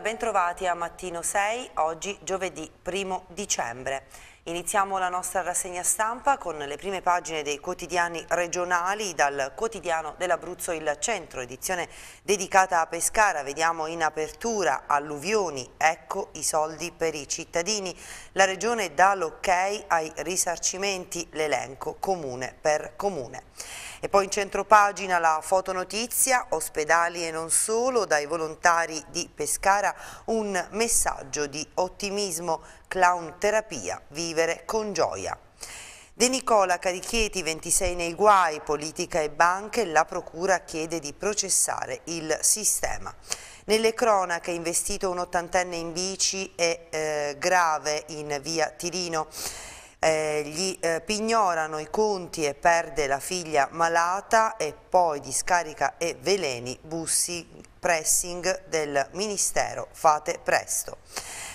ben trovati a Mattino 6, oggi giovedì 1 dicembre. Iniziamo la nostra rassegna stampa con le prime pagine dei quotidiani regionali dal quotidiano dell'Abruzzo Il Centro, edizione dedicata a Pescara. Vediamo in apertura alluvioni, ecco i soldi per i cittadini. La regione dà l'ok ai risarcimenti, l'elenco comune per comune. E poi in centro pagina la fotonotizia, ospedali e non solo, dai volontari di Pescara un messaggio di ottimismo clown terapia, vivere con gioia. De Nicola Carichieti, 26 nei guai, politica e banche, la procura chiede di processare il sistema. Nelle cronache investito un ottantenne in bici e eh, grave in via Tirino. Eh, gli eh, pignorano i conti e perde la figlia malata e poi discarica e veleni, bussi, pressing del Ministero. Fate presto.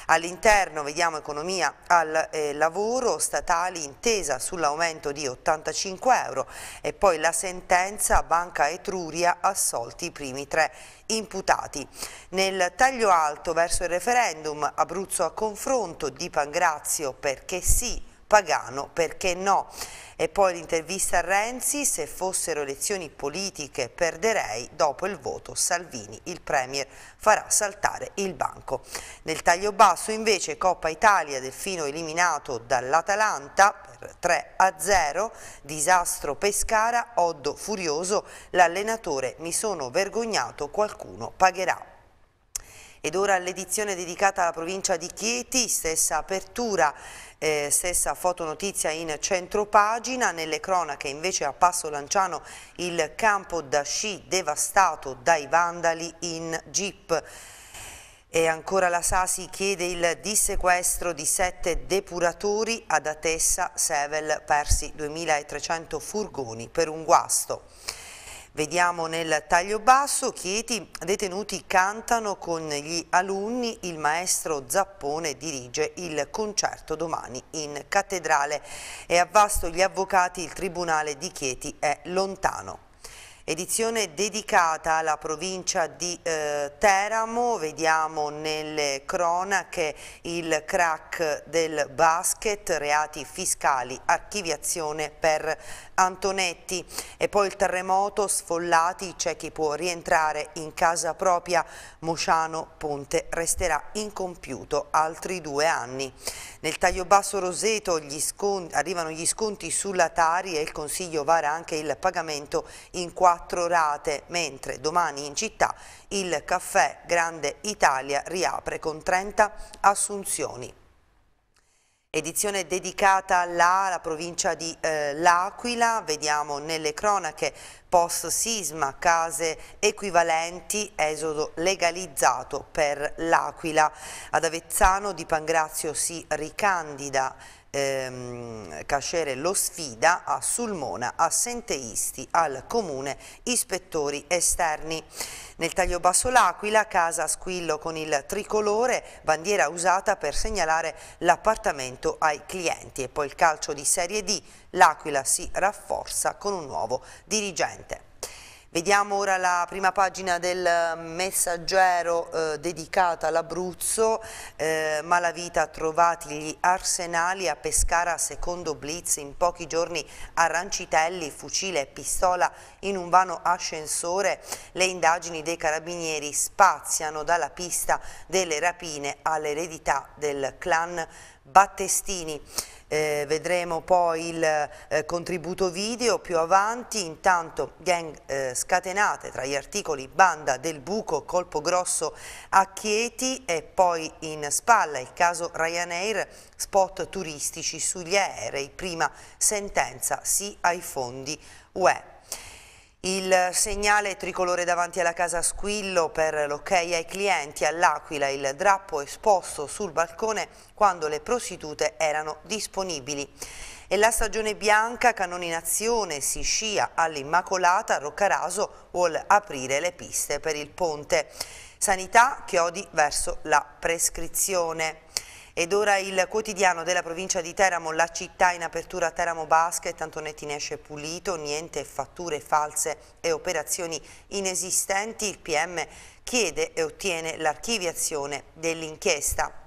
All'interno vediamo economia al eh, lavoro, statali intesa sull'aumento di 85 euro e poi la sentenza Banca Etruria assolti i primi tre imputati. Nel taglio alto verso il referendum Abruzzo a confronto di Pangrazio perché sì pagano, perché no? E poi l'intervista a Renzi, se fossero elezioni politiche perderei, dopo il voto Salvini, il Premier farà saltare il banco. Nel taglio basso invece Coppa Italia, Delfino eliminato dall'Atalanta per 3 a 0, disastro Pescara, Oddo furioso, l'allenatore mi sono vergognato, qualcuno pagherà ed ora l'edizione dedicata alla provincia di Chieti, stessa apertura, eh, stessa fotonotizia in centropagina, nelle cronache invece a Passo Lanciano il campo da sci devastato dai vandali in jeep. E ancora la Sasi chiede il dissequestro di sette depuratori ad Atessa, Sevel, persi 2.300 furgoni per un guasto. Vediamo nel taglio basso, Chieti, detenuti cantano con gli alunni, il maestro Zappone dirige il concerto domani in cattedrale e a Vasto gli avvocati il tribunale di Chieti è lontano edizione dedicata alla provincia di eh, Teramo, vediamo nelle cronache il crack del basket, reati fiscali, archiviazione per Antonetti e poi il terremoto, sfollati, c'è chi può rientrare in casa propria, Mociano Ponte resterà incompiuto altri due anni. Nel taglio basso roseto gli sconti, arrivano gli sconti sulla Tari e il Consiglio vara anche il pagamento in quattro rate, mentre domani in città il caffè Grande Italia riapre con 30 assunzioni edizione dedicata alla, alla provincia di eh, L'Aquila, vediamo nelle cronache post sisma, case equivalenti, esodo legalizzato per L'Aquila. Ad Avezzano Di Pangrazio si ricandida ehm, Cascere lo sfida a Sulmona assenteisti al comune ispettori esterni. Nel taglio basso l'Aquila, casa a squillo con il tricolore, bandiera usata per segnalare l'appartamento ai clienti e poi il calcio di Serie D, l'Aquila si rafforza con un nuovo dirigente. Vediamo ora la prima pagina del messaggero eh, dedicata all'Abruzzo, eh, Malavita trovati gli arsenali a Pescara secondo Blitz, in pochi giorni arancitelli, fucile e pistola in un vano ascensore, le indagini dei carabinieri spaziano dalla pista delle rapine all'eredità del clan Battestini eh, vedremo poi il eh, contributo video più avanti, intanto gang eh, scatenate tra gli articoli banda del buco, colpo grosso a Chieti e poi in spalla il caso Ryanair, spot turistici sugli aerei, prima sentenza sì ai fondi UE. Il segnale tricolore davanti alla casa Squillo per l'ok ai clienti all'Aquila, il drappo esposto sul balcone quando le prostitute erano disponibili. E la stagione bianca, cannoni in azione, si scia all'Immacolata, Roccaraso vuol aprire le piste per il ponte. Sanità, chiodi verso la prescrizione. Ed ora il quotidiano della provincia di Teramo, la città in apertura Teramo Basket, Antonetti ne esce pulito, niente fatture false e operazioni inesistenti, il PM chiede e ottiene l'archiviazione dell'inchiesta.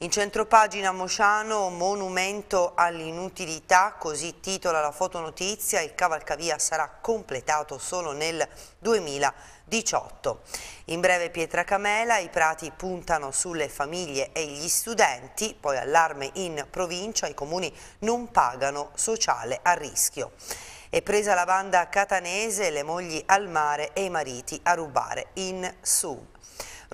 In centropagina Mosciano, monumento all'inutilità, così titola la fotonotizia, il cavalcavia sarà completato solo nel 2018. In breve Pietra Camela, i prati puntano sulle famiglie e gli studenti, poi allarme in provincia, i comuni non pagano sociale a rischio. È presa la banda catanese, le mogli al mare e i mariti a rubare in sub.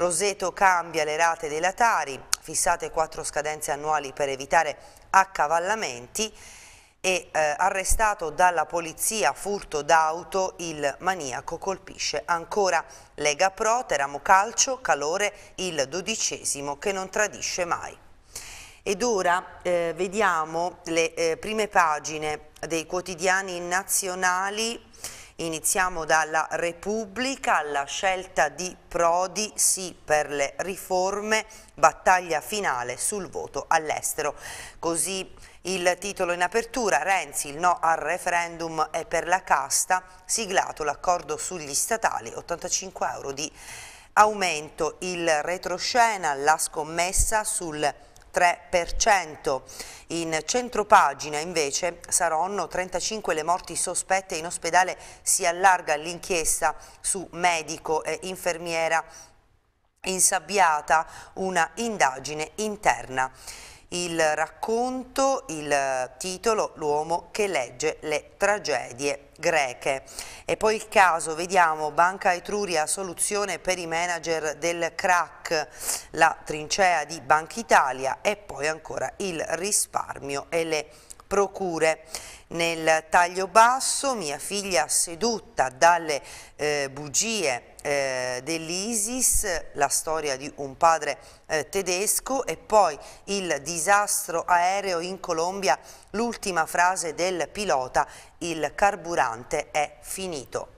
Roseto cambia le rate dei latari, fissate quattro scadenze annuali per evitare accavallamenti e eh, arrestato dalla polizia furto d'auto il maniaco colpisce ancora Lega Pro, Teramo Calcio, Calore il dodicesimo che non tradisce mai. Ed ora eh, vediamo le eh, prime pagine dei quotidiani nazionali Iniziamo dalla Repubblica, la scelta di Prodi, sì per le riforme, battaglia finale sul voto all'estero. Così il titolo in apertura, Renzi, il no al referendum è per la casta, siglato l'accordo sugli statali, 85 euro di aumento, il retroscena, la scommessa sul 3%. In centropagina invece saranno 35 le morti sospette in ospedale, si allarga l'inchiesta su medico e infermiera insabbiata, una indagine interna il racconto, il titolo L'uomo che legge le tragedie greche. E poi il caso, vediamo, Banca Etruria, soluzione per i manager del crack, la trincea di Banca Italia e poi ancora il risparmio e le procure. Nel taglio basso mia figlia seduta dalle eh, bugie eh, dell'ISIS, la storia di un padre eh, tedesco e poi il disastro aereo in Colombia, l'ultima frase del pilota, il carburante è finito.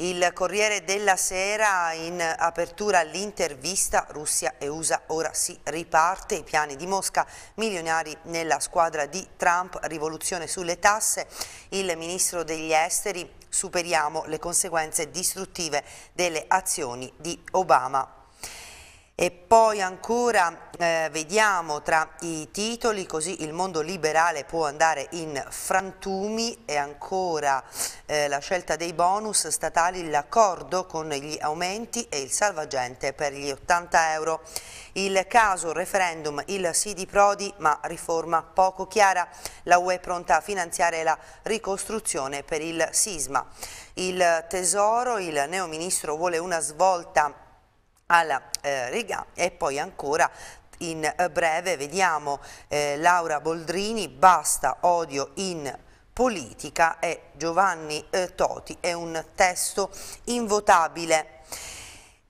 Il Corriere della Sera in apertura all'intervista Russia e USA ora si riparte, i piani di Mosca, milionari nella squadra di Trump, rivoluzione sulle tasse, il ministro degli esteri superiamo le conseguenze distruttive delle azioni di Obama. E poi ancora eh, vediamo tra i titoli, così il mondo liberale può andare in frantumi e ancora eh, la scelta dei bonus statali, l'accordo con gli aumenti e il salvagente per gli 80 euro. Il caso referendum, il sì di Prodi, ma riforma poco chiara, la UE pronta a finanziare la ricostruzione per il sisma. Il Tesoro, il neo ministro vuole una svolta alla eh, Riga e poi ancora in breve vediamo eh, Laura Boldrini, basta odio in politica e Giovanni eh, Toti, è un testo invotabile.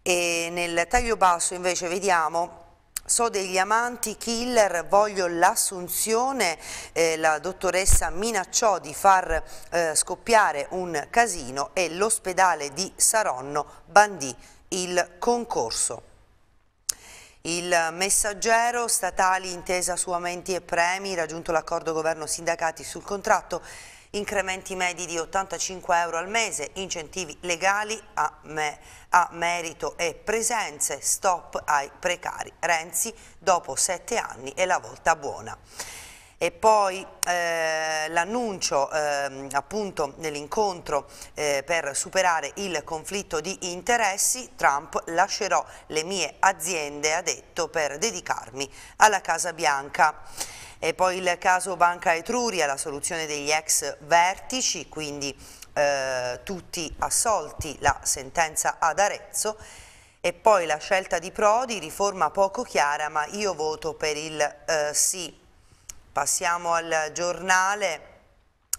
E nel taglio basso invece vediamo So degli amanti killer, voglio l'assunzione, eh, la dottoressa minacciò di far eh, scoppiare un casino e l'ospedale di Saronno bandì il concorso. Il messaggero statali intesa su aumenti e premi, raggiunto l'accordo governo-sindacati sul contratto, incrementi medi di 85 euro al mese, incentivi legali a, me, a, merito e presenze, stop ai precari. Renzi dopo sette anni è la volta buona. E poi eh, l'annuncio eh, appunto nell'incontro eh, per superare il conflitto di interessi, Trump lascerò le mie aziende, ha detto, per dedicarmi alla Casa Bianca. E poi il caso Banca Etruria, la soluzione degli ex vertici, quindi eh, tutti assolti, la sentenza ad Arezzo. E poi la scelta di Prodi, riforma poco chiara, ma io voto per il eh, sì. Passiamo al giornale.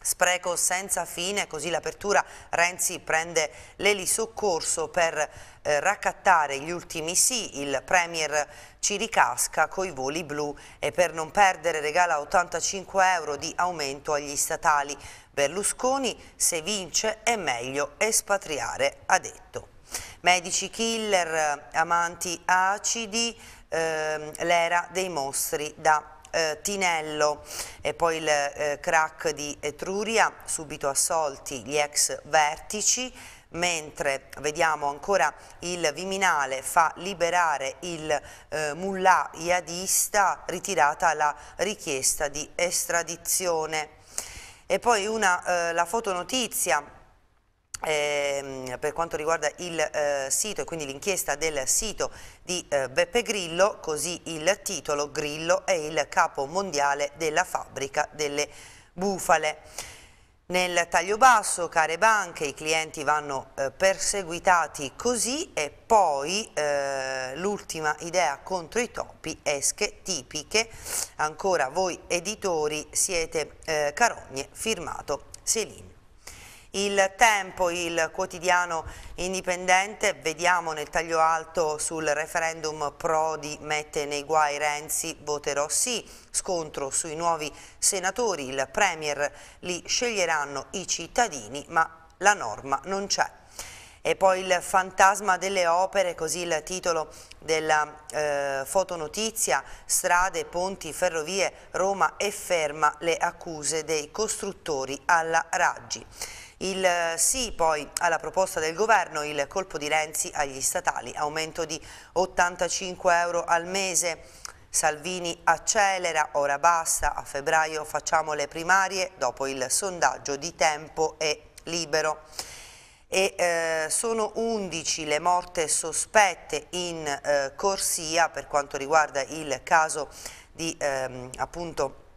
Spreco senza fine, così l'apertura Renzi prende l'elisoccorso per eh, raccattare gli ultimi sì, il Premier ci ricasca coi voli blu e per non perdere regala 85 euro di aumento agli statali. Berlusconi se vince è meglio espatriare, ha detto. Medici killer, amanti acidi, ehm, l'era dei mostri da eh, Tinello e poi il eh, crack di Etruria, subito assolti gli ex vertici, mentre vediamo ancora il Viminale fa liberare il eh, mullah jihadista, ritirata la richiesta di estradizione. E poi una, eh, la fotonotizia eh, per quanto riguarda il eh, sito e quindi l'inchiesta del sito di eh, Beppe Grillo, così il titolo Grillo è il capo mondiale della fabbrica delle bufale. Nel taglio basso, care banche, i clienti vanno eh, perseguitati così e poi eh, l'ultima idea contro i topi, esche tipiche, ancora voi editori siete eh, carogne, firmato Selin. Il tempo, il quotidiano indipendente, vediamo nel taglio alto sul referendum Prodi mette nei guai Renzi, voterò sì, scontro sui nuovi senatori, il Premier li sceglieranno i cittadini ma la norma non c'è. E poi il fantasma delle opere, così il titolo della eh, fotonotizia, strade, ponti, ferrovie, Roma e ferma le accuse dei costruttori alla Raggi. Il sì poi alla proposta del governo, il colpo di Renzi agli statali, aumento di 85 euro al mese. Salvini accelera, ora basta, a febbraio facciamo le primarie dopo il sondaggio di tempo è libero. E, eh, sono 11 le morte sospette in eh, corsia per quanto riguarda il caso di ehm, appunto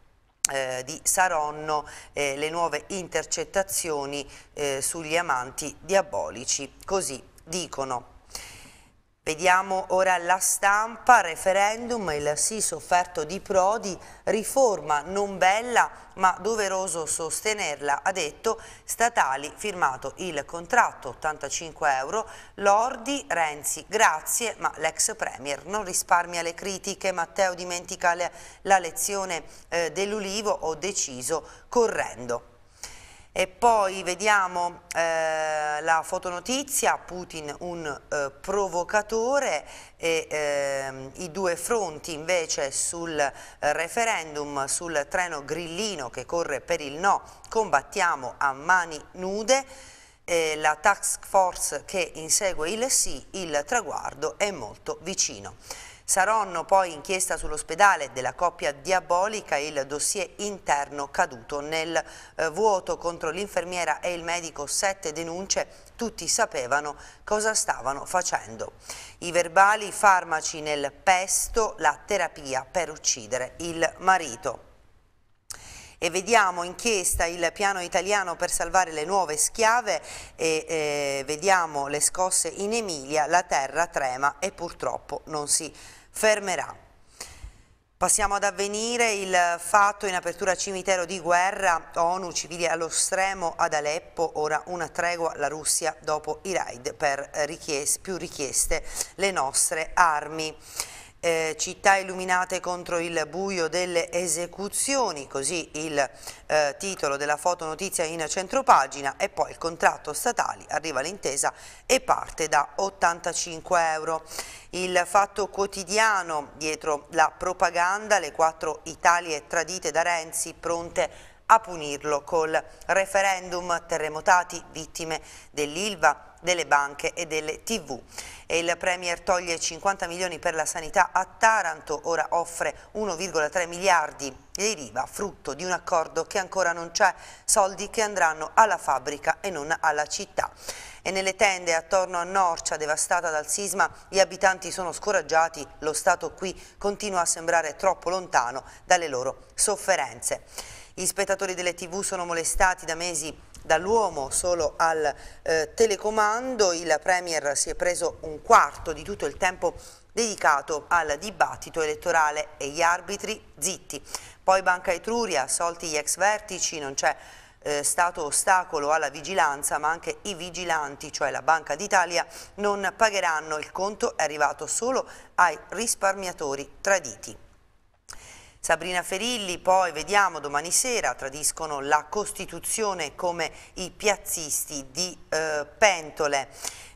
eh, di Saronno eh, le nuove intercettazioni eh, sugli amanti diabolici, così dicono. Vediamo ora la stampa, referendum, il sì sofferto di Prodi, riforma non bella ma doveroso sostenerla, ha detto Statali, firmato il contratto 85 euro, Lordi, Renzi, grazie ma l'ex Premier non risparmia le critiche, Matteo dimentica la lezione eh, dell'Ulivo, ho deciso correndo. E poi vediamo eh, la fotonotizia, Putin un eh, provocatore e eh, i due fronti invece sul eh, referendum, sul treno grillino che corre per il no, combattiamo a mani nude, la task force che insegue il sì, il traguardo è molto vicino. Saronno poi inchiesta sull'ospedale della coppia diabolica e il dossier interno caduto nel eh, vuoto contro l'infermiera e il medico sette denunce tutti sapevano cosa stavano facendo. I verbali, i farmaci nel pesto, la terapia per uccidere il marito. E vediamo inchiesta il piano italiano per salvare le nuove schiave e eh, vediamo le scosse in Emilia, la terra trema e purtroppo non si fermerà. Passiamo ad avvenire il fatto in apertura cimitero di guerra, ONU civili allo stremo ad Aleppo, ora una tregua la Russia dopo i raid per richies più richieste le nostre armi eh, città illuminate contro il buio delle esecuzioni, così il eh, titolo della fotonotizia in centropagina e poi il contratto statali arriva l'intesa e parte da 85 euro. Il fatto quotidiano dietro la propaganda, le quattro Italie tradite da Renzi pronte a punirlo col referendum terremotati vittime dell'Ilva delle banche e delle tv. E il Premier toglie 50 milioni per la sanità a Taranto, ora offre 1,3 miliardi di riva, frutto di un accordo che ancora non c'è, soldi che andranno alla fabbrica e non alla città. E nelle tende attorno a Norcia, devastata dal sisma, gli abitanti sono scoraggiati, lo Stato qui continua a sembrare troppo lontano dalle loro sofferenze. Gli spettatori delle tv sono molestati da mesi dall'uomo solo al eh, telecomando, il Premier si è preso un quarto di tutto il tempo dedicato al dibattito elettorale e gli arbitri zitti. Poi Banca Etruria, assolti gli ex vertici, non c'è eh, stato ostacolo alla vigilanza, ma anche i vigilanti, cioè la Banca d'Italia, non pagheranno. Il conto è arrivato solo ai risparmiatori traditi. Sabrina Ferilli, poi vediamo domani sera, tradiscono la Costituzione come i piazzisti di eh, Pentole.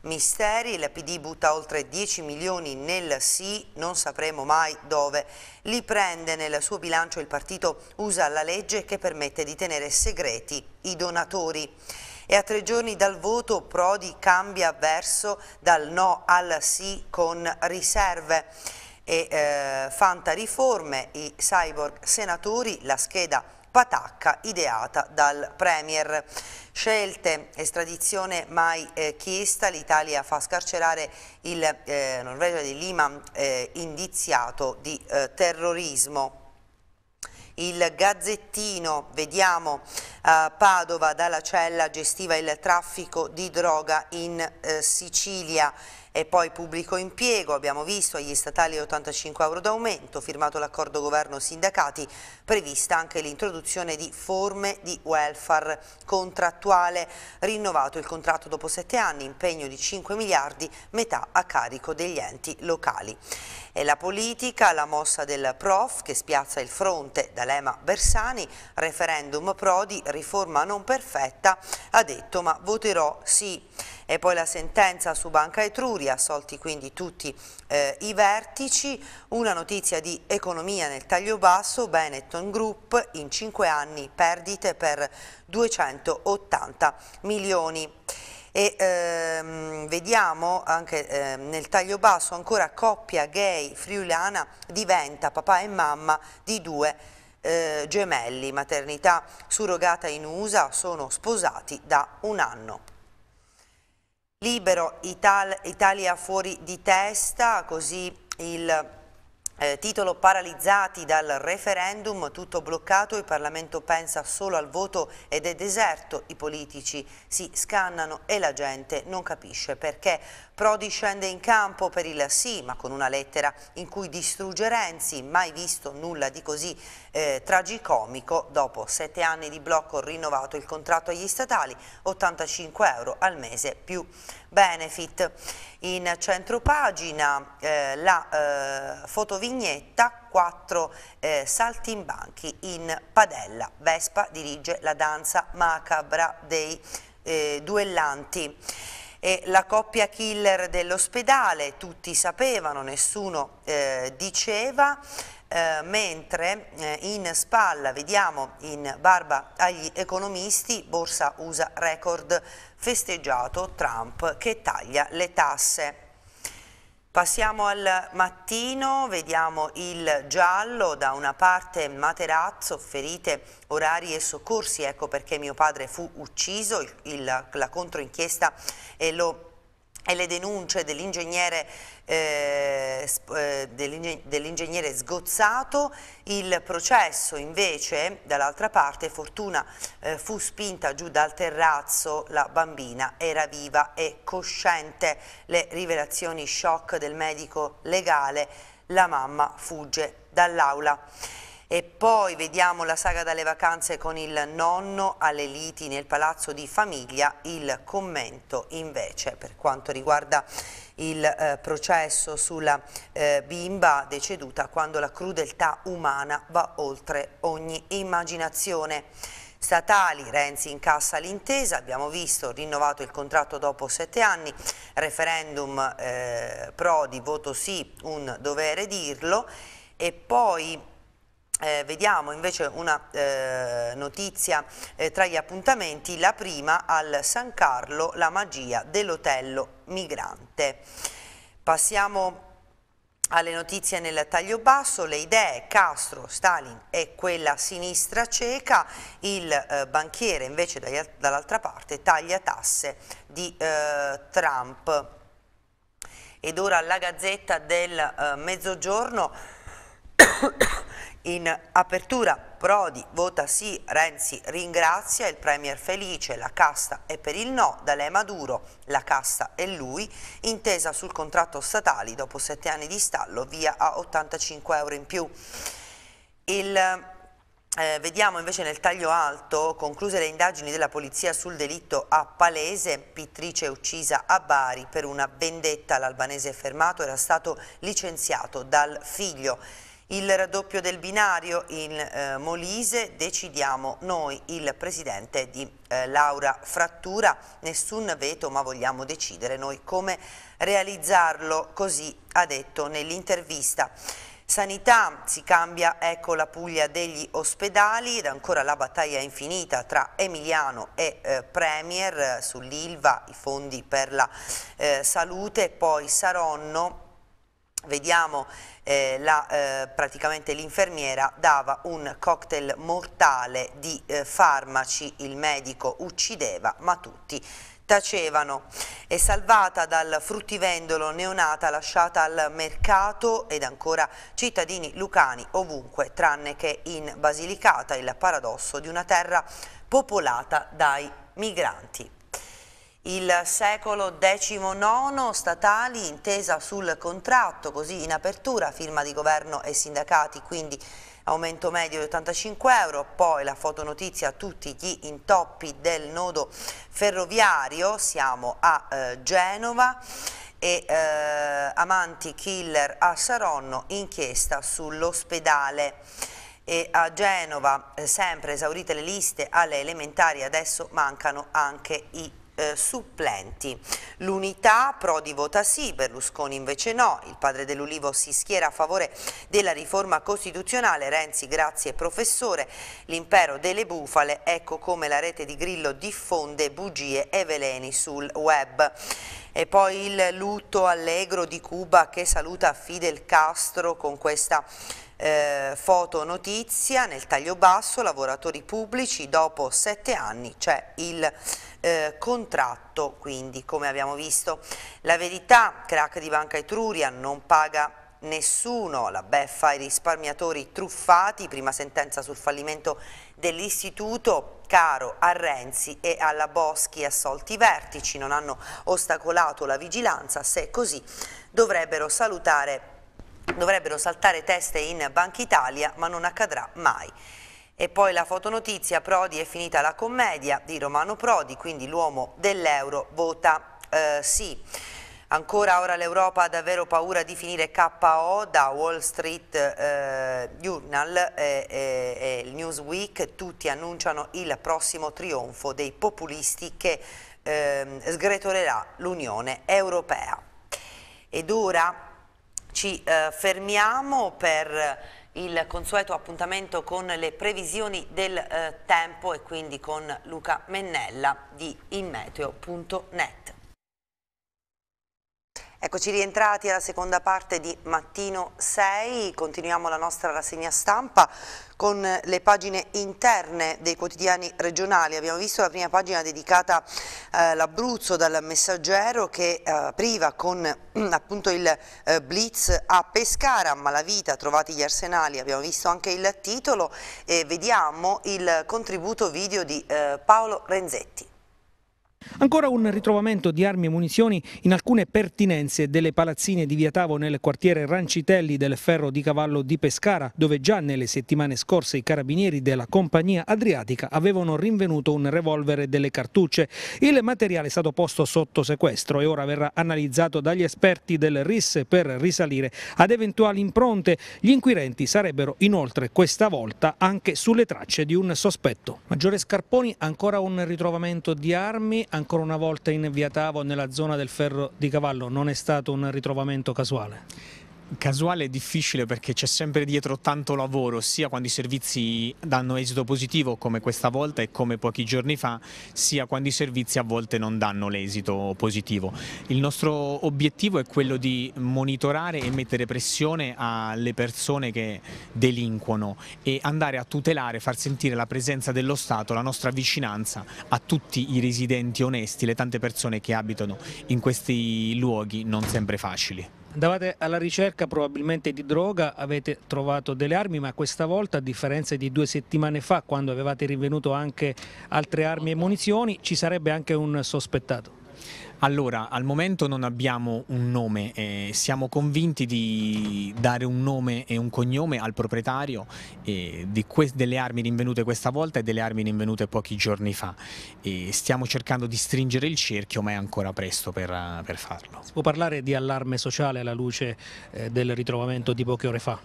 Misteri, la PD butta oltre 10 milioni nel sì, non sapremo mai dove. Li prende nel suo bilancio il partito usa la legge che permette di tenere segreti i donatori e a tre giorni dal voto Prodi cambia verso dal no al sì con riserve e eh, Fanta Riforme, i cyborg senatori, la scheda patacca ideata dal Premier. Scelte, estradizione mai eh, chiesta, l'Italia fa scarcerare il eh, Norvegia di Lima eh, indiziato di eh, terrorismo. Il Gazzettino, vediamo, Padova dalla cella gestiva il traffico di droga in eh, Sicilia. E poi pubblico impiego, abbiamo visto agli statali 85 euro d'aumento, firmato l'accordo governo-sindacati, prevista anche l'introduzione di forme di welfare contrattuale, rinnovato il contratto dopo sette anni, impegno di 5 miliardi, metà a carico degli enti locali. E la politica, la mossa del prof che spiazza il fronte D'Alema Bersani, referendum Prodi, riforma non perfetta, ha detto ma voterò sì. E poi la sentenza su Banca Etruria, assolti quindi tutti eh, i vertici. Una notizia di economia nel taglio basso, Benetton Group in 5 anni perdite per 280 milioni. E, ehm, vediamo anche ehm, nel taglio basso ancora coppia gay friulana diventa papà e mamma di due eh, gemelli, maternità surrogata in USA, sono sposati da un anno. Libero Ital Italia fuori di testa, così il eh, titolo paralizzati dal referendum, tutto bloccato, il Parlamento pensa solo al voto ed è deserto, i politici si scannano e la gente non capisce perché. Prodi scende in campo per il sì, ma con una lettera in cui distrugge Renzi, mai visto nulla di così eh, tragicomico. Dopo sette anni di blocco rinnovato il contratto agli statali, 85 euro al mese più benefit. In centro pagina eh, la eh, fotovignetta quattro eh, saltimbanchi in padella. Vespa dirige la danza macabra dei eh, duellanti. E la coppia killer dell'ospedale, tutti sapevano, nessuno eh, diceva, eh, mentre eh, in spalla vediamo in barba agli economisti, borsa USA record festeggiato Trump che taglia le tasse. Passiamo al mattino, vediamo il giallo, da una parte Materazzo, ferite, orari e soccorsi, ecco perché mio padre fu ucciso, il, la controinchiesta e lo e le denunce dell'ingegnere eh, eh dell sgozzato, il processo invece dall'altra parte Fortuna eh, fu spinta giù dal terrazzo, la bambina era viva e cosciente, le rivelazioni shock del medico legale, la mamma fugge dall'aula. E poi vediamo la saga dalle vacanze con il nonno alle liti nel palazzo di famiglia, il commento invece per quanto riguarda il eh, processo sulla eh, bimba deceduta quando la crudeltà umana va oltre ogni immaginazione. Statali, Renzi incassa l'intesa, abbiamo visto, rinnovato il contratto dopo sette anni, referendum eh, Prodi, voto sì, un dovere dirlo e poi eh, vediamo invece una eh, notizia eh, tra gli appuntamenti, la prima al San Carlo, la magia dell'Otello Migrante. Passiamo alle notizie nel taglio basso, le idee Castro, Stalin e quella sinistra cieca, il eh, banchiere invece dall'altra parte taglia tasse di eh, Trump. Ed ora la Gazzetta del eh, Mezzogiorno in apertura Prodi vota sì, Renzi ringrazia, il Premier felice, la casta è per il no, D'Alema Maduro, la casta è lui, intesa sul contratto statali dopo sette anni di stallo via a 85 euro in più. Il eh, vediamo invece nel taglio alto, concluse le indagini della polizia sul delitto a Palese, pittrice uccisa a Bari per una vendetta, l'albanese fermato era stato licenziato dal figlio. Il raddoppio del binario in eh, Molise, decidiamo noi il presidente di eh, Laura Frattura, nessun veto ma vogliamo decidere noi come realizzarlo, così ha detto nell'intervista. Sanità, si cambia ecco la Puglia degli ospedali ed ancora la battaglia infinita tra Emiliano e eh, Premier eh, sull'Ilva, i fondi per la eh, salute, poi Saronno vediamo eh, eh, praticamente l'infermiera dava un cocktail mortale di eh, farmaci, il medico uccideva ma tutti tacevano. È salvata dal fruttivendolo neonata lasciata al mercato ed ancora cittadini lucani ovunque tranne che in Basilicata, il paradosso di una terra popolata dai migranti. Il secolo XIX statali, intesa sul contratto, così in apertura, firma di governo e sindacati, quindi aumento medio di 85 euro, poi la fotonotizia tutti gli intoppi del nodo ferroviario, siamo a eh, Genova e eh, amanti killer a Saronno, inchiesta sull'ospedale e a Genova eh, sempre esaurite le liste alle elementari adesso mancano anche i eh, supplenti. L'unità Prodi vota sì, Berlusconi invece no, il padre dell'Ulivo si schiera a favore della riforma costituzionale, Renzi grazie professore, l'impero delle bufale, ecco come la rete di Grillo diffonde bugie e veleni sul web. E poi il lutto allegro di Cuba che saluta Fidel Castro con questa eh, foto notizia nel taglio basso, lavoratori pubblici, dopo sette anni c'è il eh, contratto, quindi come abbiamo visto la verità, crack di Banca Etruria non paga nessuno, la beffa ai risparmiatori truffati, prima sentenza sul fallimento dell'istituto, caro a Renzi e alla Boschi assolti i vertici, non hanno ostacolato la vigilanza, se così dovrebbero salutare dovrebbero saltare teste in Banca Italia, ma non accadrà mai. E poi la fotonotizia, Prodi è finita la commedia di Romano Prodi, quindi l'uomo dell'euro vota eh, sì. Ancora ora l'Europa ha davvero paura di finire KO da Wall Street eh, Journal e eh, eh, Newsweek, tutti annunciano il prossimo trionfo dei populisti che ehm, sgretolerà l'Unione Europea. Ed ora ci eh, fermiamo per il consueto appuntamento con le previsioni del eh, tempo e quindi con Luca Mennella di ilmeteo.net. Eccoci rientrati alla seconda parte di Mattino 6, continuiamo la nostra rassegna stampa con le pagine interne dei quotidiani regionali. Abbiamo visto la prima pagina dedicata all'Abruzzo eh, dal messaggero che eh, priva con appunto il eh, blitz a Pescara, malavita, trovati gli arsenali, abbiamo visto anche il titolo e vediamo il contributo video di eh, Paolo Renzetti. Ancora un ritrovamento di armi e munizioni in alcune pertinenze delle palazzine di Via Tavo nel quartiere Rancitelli del Ferro di Cavallo di Pescara, dove già nelle settimane scorse i carabinieri della compagnia Adriatica avevano rinvenuto un revolver e delle cartucce. Il materiale è stato posto sotto sequestro e ora verrà analizzato dagli esperti del RIS per risalire ad eventuali impronte. Gli inquirenti sarebbero inoltre questa volta anche sulle tracce di un sospetto. Maggiore Scarponi, ancora un ritrovamento di armi, ancora una volta in via Tavo nella zona del ferro di cavallo non è stato un ritrovamento casuale? casuale è difficile perché c'è sempre dietro tanto lavoro, sia quando i servizi danno esito positivo come questa volta e come pochi giorni fa, sia quando i servizi a volte non danno l'esito positivo. Il nostro obiettivo è quello di monitorare e mettere pressione alle persone che delinquono e andare a tutelare, far sentire la presenza dello Stato, la nostra vicinanza a tutti i residenti onesti, le tante persone che abitano in questi luoghi non sempre facili. Andavate alla ricerca probabilmente di droga, avete trovato delle armi, ma questa volta, a differenza di due settimane fa, quando avevate rinvenuto anche altre armi e munizioni, ci sarebbe anche un sospettato. Allora, al momento non abbiamo un nome, eh, siamo convinti di dare un nome e un cognome al proprietario eh, delle armi rinvenute questa volta e delle armi rinvenute pochi giorni fa. E stiamo cercando di stringere il cerchio ma è ancora presto per, per farlo. Si può parlare di allarme sociale alla luce eh, del ritrovamento di poche ore fa?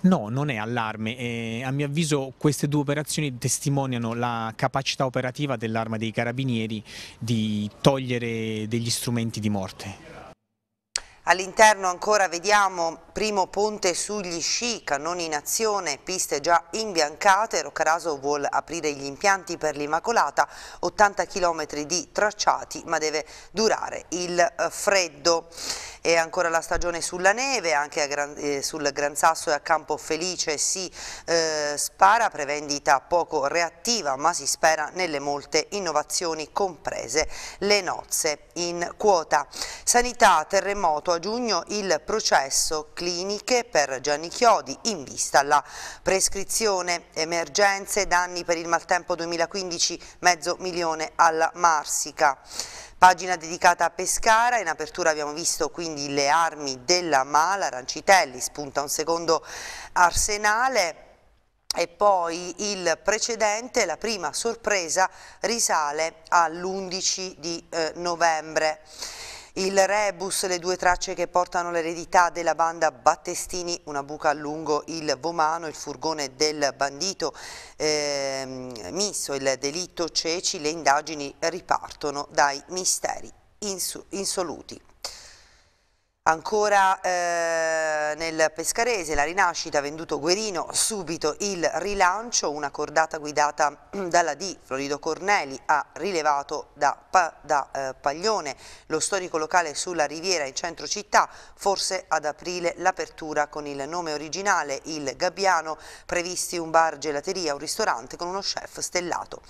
No, non è allarme. Eh, a mio avviso queste due operazioni testimoniano la capacità operativa dell'arma dei carabinieri di togliere degli strumenti di morte. All'interno ancora vediamo primo ponte sugli sci, cannoni in azione, piste già imbiancate, Roccaraso vuole aprire gli impianti per l'Immacolata, 80 km di tracciati ma deve durare il eh, freddo è ancora la stagione sulla neve, anche Gran, eh, sul Gran Sasso e a Campo Felice si eh, spara, prevendita poco reattiva ma si spera nelle molte innovazioni comprese le nozze in quota. Sanità, terremoto, a giugno il processo cliniche per Gianni Chiodi in vista alla prescrizione, emergenze, danni per il maltempo 2015, mezzo milione alla Marsica. Pagina dedicata a Pescara, in apertura abbiamo visto quindi le armi della Mala, Rancitelli spunta un secondo arsenale e poi il precedente, la prima sorpresa, risale all'11 di eh, novembre. Il Rebus, le due tracce che portano l'eredità della banda Battestini, una buca lungo il Vomano, il furgone del bandito eh, Misso, il delitto Ceci, le indagini ripartono dai misteri insoluti. Ancora eh, nel Pescarese, la rinascita, venduto Guerino, subito il rilancio, una cordata guidata dalla D, Florido Corneli, ha rilevato da, pa, da eh, Paglione, lo storico locale sulla riviera in centro città, forse ad aprile l'apertura con il nome originale, il Gabbiano, previsti un bar gelateria, un ristorante con uno chef stellato.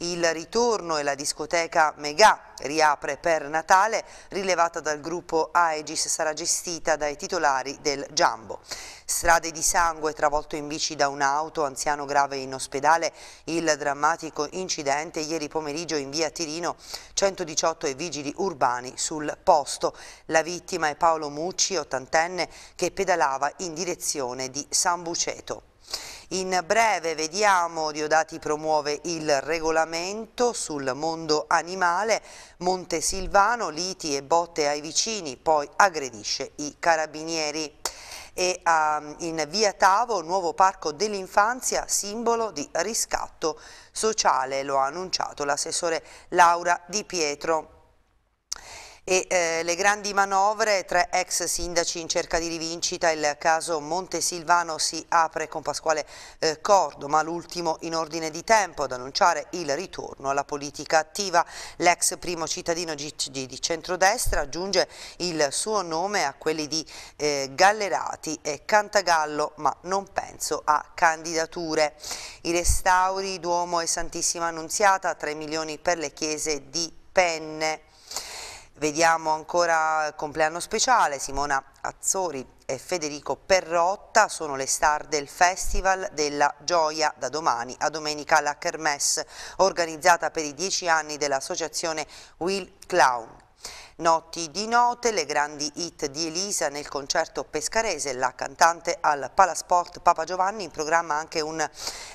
Il ritorno e la discoteca Megà riapre per Natale, rilevata dal gruppo Aegis sarà gestita dai titolari del Giambo. Strade di sangue, travolto in bici da un'auto, anziano grave in ospedale, il drammatico incidente ieri pomeriggio in via Tirino, 118 e vigili urbani sul posto. La vittima è Paolo Mucci, ottantenne, che pedalava in direzione di San Buceto. In breve vediamo Diodati promuove il regolamento sul mondo animale, Montesilvano liti e botte ai vicini, poi aggredisce i carabinieri. E um, in via Tavo, nuovo parco dell'infanzia, simbolo di riscatto sociale, lo ha annunciato l'assessore Laura Di Pietro. E eh, le grandi manovre, tre ex sindaci in cerca di rivincita, il caso Montesilvano si apre con Pasquale eh, Cordo, ma l'ultimo in ordine di tempo ad annunciare il ritorno alla politica attiva. L'ex primo cittadino di centrodestra aggiunge il suo nome a quelli di eh, Gallerati e Cantagallo, ma non penso a candidature. I restauri Duomo e Santissima Annunziata, 3 milioni per le chiese di Penne. Vediamo ancora il compleanno speciale, Simona Azzori e Federico Perrotta sono le star del Festival della Gioia da domani a domenica la Kermesse organizzata per i dieci anni dell'associazione Will Clown. Notti di note, le grandi hit di Elisa nel concerto pescarese, la cantante al Palasport Papa Giovanni, in programma anche un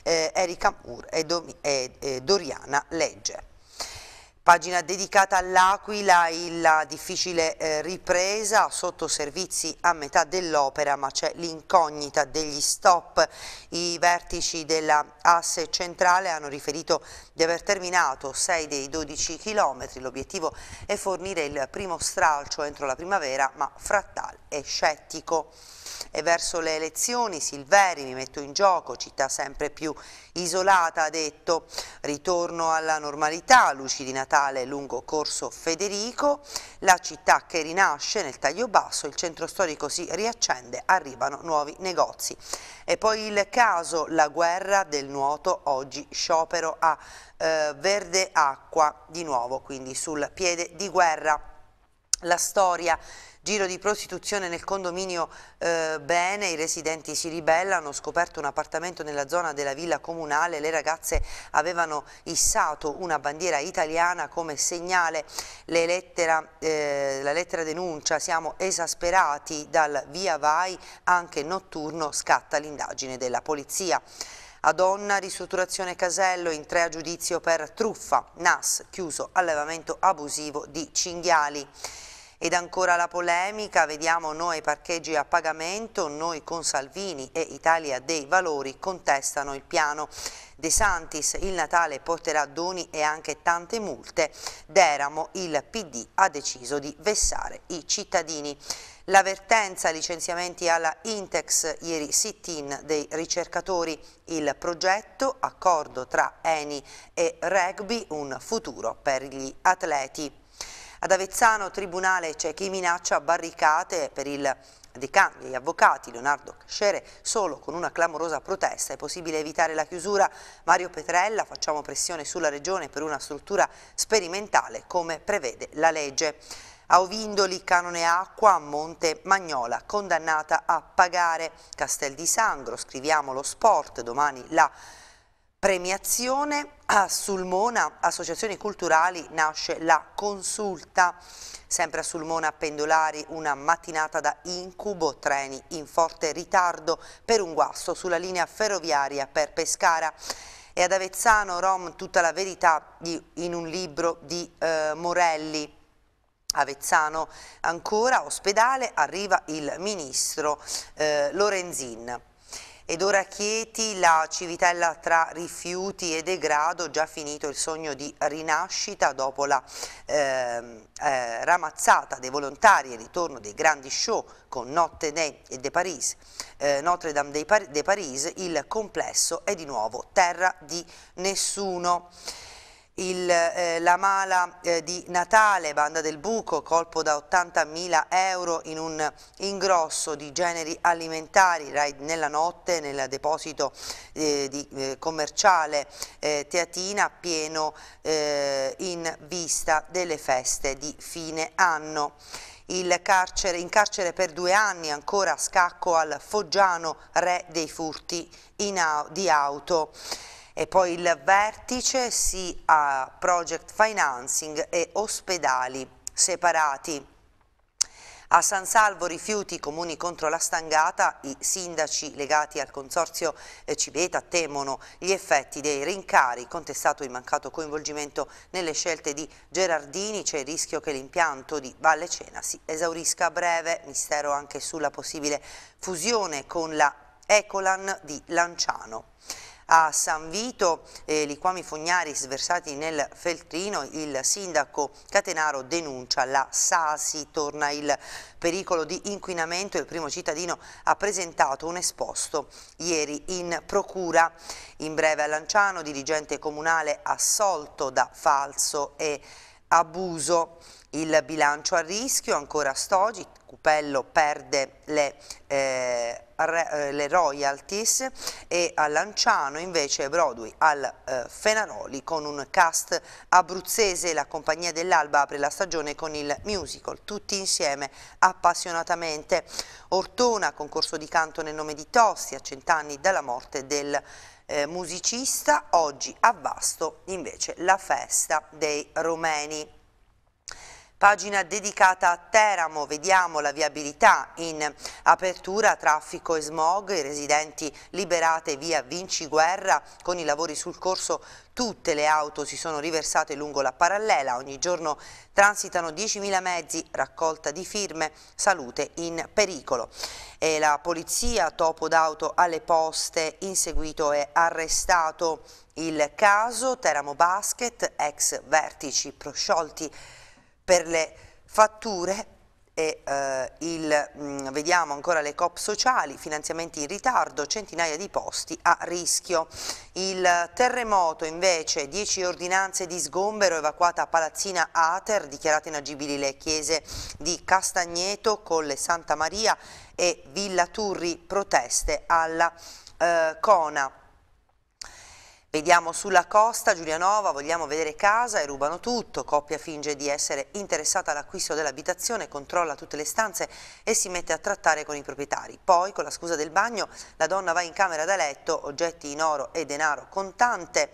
eh, Erika Moore e, Do e eh, Doriana Legge. Pagina dedicata all'Aquila, la difficile eh, ripresa, sotto servizi a metà dell'opera ma c'è l'incognita degli stop. I vertici della asse centrale hanno riferito di aver terminato 6 dei 12 chilometri. L'obiettivo è fornire il primo stralcio entro la primavera ma Frattal è scettico e verso le elezioni, Silveri mi metto in gioco, città sempre più isolata, ha detto, ritorno alla normalità, luci di Natale lungo Corso Federico, la città che rinasce nel taglio basso, il centro storico si riaccende, arrivano nuovi negozi. E poi il caso, la guerra del nuoto, oggi sciopero a eh, Verde Acqua, di nuovo quindi sul piede di guerra la storia giro di prostituzione nel condominio eh, Bene, i residenti si ribellano, hanno scoperto un appartamento nella zona della villa comunale, le ragazze avevano issato una bandiera italiana come segnale, lettera, eh, la lettera denuncia, siamo esasperati dal via vai, anche notturno scatta l'indagine della polizia. A donna, ristrutturazione casello, in tre a giudizio per truffa, NAS, chiuso allevamento abusivo di cinghiali. Ed ancora la polemica, vediamo noi parcheggi a pagamento, noi con Salvini e Italia dei Valori contestano il piano. De Santis il Natale porterà doni e anche tante multe. Deramo il PD ha deciso di vessare i cittadini. L'avvertenza licenziamenti alla Intex, ieri sit-in dei ricercatori, il progetto, accordo tra Eni e Rugby, un futuro per gli atleti. Ad Avezzano Tribunale c'è chi minaccia barricate per il decan degli avvocati Leonardo Cascere solo con una clamorosa protesta è possibile evitare la chiusura Mario Petrella facciamo pressione sulla regione per una struttura sperimentale come prevede la legge a Ovindoli, Canone Acqua, a Monte Magnola, condannata a pagare Castel di Sangro, scriviamo lo sport, domani la premiazione. A Sulmona, associazioni culturali, nasce la consulta. Sempre a Sulmona pendolari una mattinata da incubo, treni in forte ritardo per un guasto sulla linea ferroviaria per Pescara. E ad Avezzano Rom tutta la verità di, in un libro di eh, Morelli. Avezzano ancora ospedale, arriva il ministro eh, Lorenzin. Ed ora Chieti la Civitella tra rifiuti e degrado, già finito il sogno di rinascita dopo la eh, eh, ramazzata dei volontari e il ritorno dei grandi show con Notte de Paris, eh, Notre Dame de Paris, il complesso è di nuovo terra di nessuno. Il, eh, la mala eh, di Natale, banda del buco, colpo da 80.000 euro in un ingrosso di generi alimentari, raid nella notte nel deposito eh, di, eh, commerciale eh, Teatina pieno eh, in vista delle feste di fine anno. Carcere, in carcere per due anni ancora scacco al Foggiano, re dei furti in, di auto. E poi il vertice si ha project financing e ospedali separati. A San Salvo rifiuti comuni contro la stangata, i sindaci legati al consorzio eh, Civeta temono gli effetti dei rincari, contestato il mancato coinvolgimento nelle scelte di Gerardini, c'è il rischio che l'impianto di Valle Cena si esaurisca a breve, mistero anche sulla possibile fusione con la Ecolan di Lanciano a San Vito, eh, liquami fognari sversati nel feltrino, il sindaco Catenaro denuncia la Sasi, torna il pericolo di inquinamento, il primo cittadino ha presentato un esposto ieri in procura. In breve a Lanciano, dirigente comunale assolto da falso e abuso. Il bilancio a rischio, ancora Stogit, Cupello perde le, eh, eh, le, royalties e a Lanciano invece Broadway al eh, Fenaroli con un cast abruzzese la compagnia dell'Alba apre la stagione con il musical tutti insieme appassionatamente Ortona concorso di canto nel nome di Tossi a cent'anni dalla morte del eh, musicista oggi a Vasto invece la festa dei romeni Pagina dedicata a Teramo, vediamo la viabilità in apertura, traffico e smog, i residenti liberate via Vinci Guerra, con i lavori sul corso Tutte le auto si sono riversate lungo la parallela, ogni giorno transitano 10.000 mezzi, raccolta di firme, salute in pericolo. E la polizia, topo d'auto alle poste, inseguito e arrestato il caso, Teramo Basket, ex vertici prosciolti per le fatture e, eh, il, mh, mm, vediamo ancora le COP sociali, finanziamenti in ritardo, centinaia di posti a rischio. Il terremoto invece, 10 ordinanze di sgombero evacuata a Palazzina Ater, dichiarate inagibili le chiese di Castagneto, Colle Santa Maria e Villa Turri, proteste alla eh, CONA. Vediamo sulla costa Giulianova, vogliamo vedere casa e rubano tutto. Coppia finge di essere interessata all'acquisto dell'abitazione, controlla tutte le stanze e si mette a trattare con i proprietari. Poi, con la scusa del bagno, la donna va in camera da letto, oggetti in oro e denaro contante,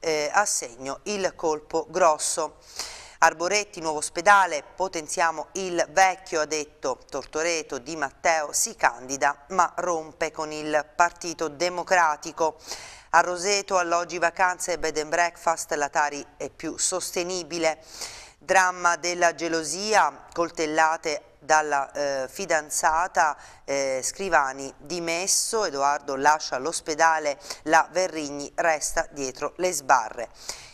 eh, a il colpo grosso. Arboretti, nuovo ospedale, potenziamo il vecchio, ha detto Tortoreto Di Matteo, si candida ma rompe con il Partito Democratico. A Roseto alloggi vacanze e bed and breakfast, la Tari è più sostenibile. Dramma della gelosia, coltellate dalla eh, fidanzata eh, Scrivani dimesso, Edoardo lascia l'ospedale, la Verrigni resta dietro le sbarre.